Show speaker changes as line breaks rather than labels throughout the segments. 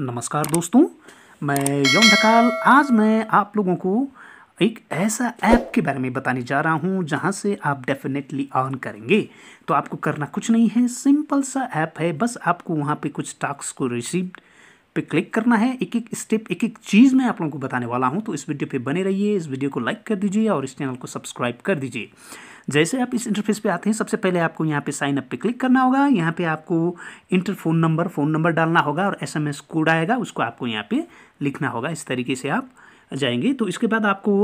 नमस्कार दोस्तों मैं यौन ढकाल आज मैं आप लोगों को एक ऐसा ऐप के बारे में बताने जा रहा हूँ जहाँ से आप डेफिनेटली ऑन करेंगे तो आपको करना कुछ नहीं है सिंपल सा ऐप है बस आपको वहाँ पे कुछ टास्क को रिसीव पे क्लिक करना है एक एक स्टेप एक एक चीज़ मैं आप लोगों को बताने वाला हूँ तो इस वीडियो पे बने रहिए इस वीडियो को लाइक कर दीजिए और इस चैनल को सब्सक्राइब कर दीजिए जैसे आप इस इंटरफेस पे आते हैं सबसे पहले आपको यहाँ पे साइन अप पे क्लिक करना होगा यहाँ पे आपको enter phone number phone number डालना होगा और एस कोड आएगा उसको आपको यहाँ पे लिखना होगा इस तरीके से आप जाएंगे तो इसके बाद आपको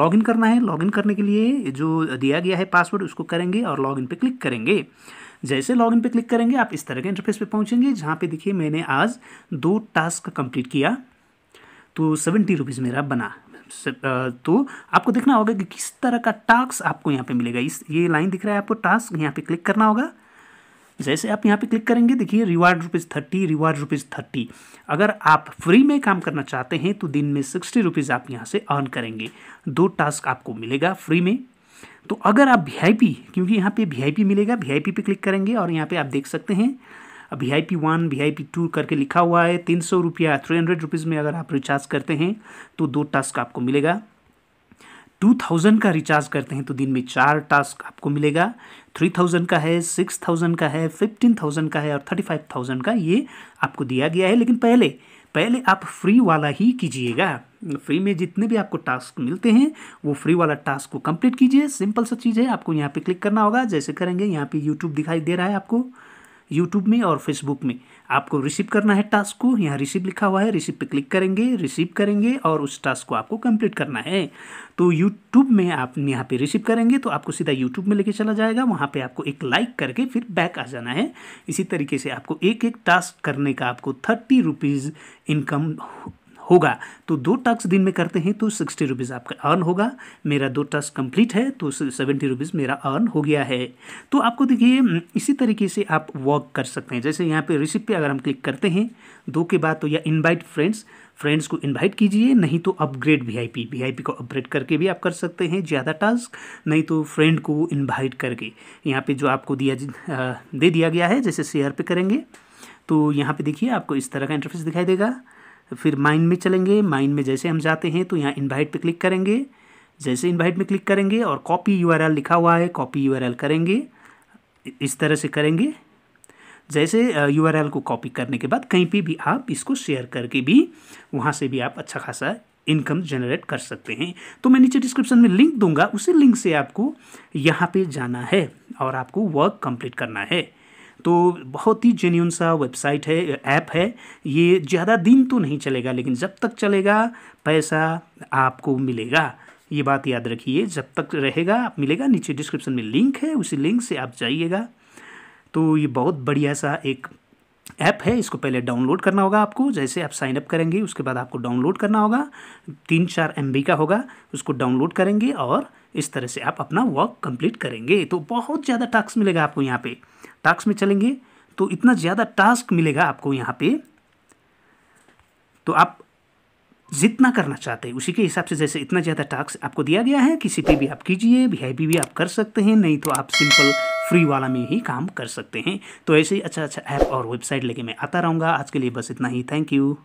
लॉगिन करना है लॉगिन करने के लिए जो दिया गया है पासवर्ड उसको करेंगे और लॉगिन पे क्लिक करेंगे जैसे लॉगिन पे क्लिक करेंगे आप इस तरह के इंटरफेस पे पहुंचेंगे जहाँ पे देखिए मैंने आज दो टास्क कंप्लीट किया तो सेवेंटी रुपीज़ मेरा बना तो आपको देखना होगा कि किस तरह का टास्क आपको यहाँ पे मिलेगा इस ये लाइन दिख रहा है आपको टास्क यहाँ पे क्लिक करना होगा जैसे आप यहाँ पे क्लिक करेंगे देखिए reward rupees thirty reward rupees thirty अगर आप फ्री में काम करना चाहते हैं तो दिन में सिक्सटी रुपीज़ आप यहाँ से अर्न करेंगे दो टास्क आपको मिलेगा फ्री में तो अगर आप वी क्योंकि यहाँ पे वी मिलेगा वी पे क्लिक करेंगे और यहाँ पे आप देख सकते हैं V I P one V I P two करके लिखा हुआ है तीन सौ रुपया थ्री हंड्रेड रुपीज़ में अगर आप रिचार्ज करते हैं तो दो टास्क आपको मिलेगा टू थाउजेंड का रिचार्ज करते हैं तो दिन में चार टास्क आपको मिलेगा थ्री थाउजेंड का है सिक्स थाउजेंड का है फिफ्टीन थाउजेंड का है और थर्टी फाइव थाउजेंड का ये आपको दिया गया है लेकिन पहले पहले आप फ्री वाला ही कीजिएगा फ्री में जितने भी आपको टास्क मिलते हैं वो फ्री वाला टास्क को कंप्लीट कीजिए सिंपल सा चीज़ है आपको यहाँ पे क्लिक करना होगा जैसे करेंगे यहाँ पे यूट्यूब दिखाई दे रहा है आपको यूट्यूब में और फेसबुक में आपको रिसीव करना है टास्क को यहाँ रिसीव लिखा हुआ है रिसीव पे क्लिक करेंगे रिसीव करेंगे और उस टास्क को आपको कंप्लीट करना है तो यूट्यूब में आप यहाँ पे रिसीव करेंगे तो आपको सीधा यूट्यूब में लेके चला जाएगा वहाँ पे आपको एक लाइक करके फिर बैक आ जाना है इसी तरीके से आपको एक एक टास्क करने का आपको थर्टी रुपीज़ इनकम होगा तो दो टास्क दिन में करते हैं तो सिक्सटी रुपीज़ आपका अर्न होगा मेरा दो टास्क कंप्लीट है तो सेवेंटी रुपीज़ मेरा अर्न हो गया है तो आपको देखिए इसी तरीके से आप वर्क कर सकते हैं जैसे यहाँ पे रिसिप पे अगर हम क्लिक करते हैं दो के बाद तो या इनवाइट फ्रेंड्स फ्रेंड्स को इनवाइट कीजिए नहीं तो अपग्रेड वीआईपी वीआईपी को अपग्रेड करके भी आप कर सकते हैं ज़्यादा टास्क नहीं तो फ्रेंड को इनवाइट करके यहाँ पर जो आपको दिया दे दिया गया है जैसे शेयर पे करेंगे तो यहाँ पे देखिए आपको इस तरह का इंटरफेस दिखाई देगा फिर माइंड में चलेंगे माइंड में जैसे हम जाते हैं तो यहाँ इन्वाइट पर क्लिक करेंगे जैसे इन्वाइट में क्लिक करेंगे और कॉपी यू लिखा हुआ है कॉपी यू करेंगे इस तरह से करेंगे जैसे यू को कॉपी करने के बाद कहीं पे भी आप इसको शेयर करके भी वहाँ से भी आप अच्छा खासा इनकम जनरेट कर सकते हैं तो मैं नीचे डिस्क्रिप्शन में लिंक दूंगा उसी लिंक से आपको यहाँ पे जाना है और आपको वर्क कंप्लीट करना है तो बहुत ही जेन्यून सा वेबसाइट है ऐप है ये ज़्यादा दिन तो नहीं चलेगा लेकिन जब तक चलेगा पैसा आपको मिलेगा ये बात याद रखिए जब तक रहेगा आप मिलेगा नीचे डिस्क्रिप्शन में लिंक है उसी लिंक से आप जाइएगा तो ये बहुत बढ़िया सा एक ऐप है इसको पहले डाउनलोड करना होगा आपको जैसे आप साइनअप करेंगे उसके बाद आपको डाउनलोड करना होगा तीन चार एम का होगा उसको डाउनलोड करेंगे और इस तरह से आप अपना वर्क कंप्लीट करेंगे तो बहुत ज़्यादा टास्क मिलेगा आपको यहाँ पे टास्क में चलेंगे तो इतना ज़्यादा टास्क मिलेगा आपको यहाँ पे तो आप जितना करना चाहते हैं उसी के हिसाब से जैसे इतना ज़्यादा टास्क आपको दिया गया है किसी पे भी आप कीजिए वी भी आप कर सकते हैं नहीं तो आप सिंपल फ्री वाला में ही काम कर सकते हैं तो ऐसे ही अच्छा अच्छा ऐप और वेबसाइट लेके मैं आता रहूँगा आज के लिए बस इतना ही थैंक यू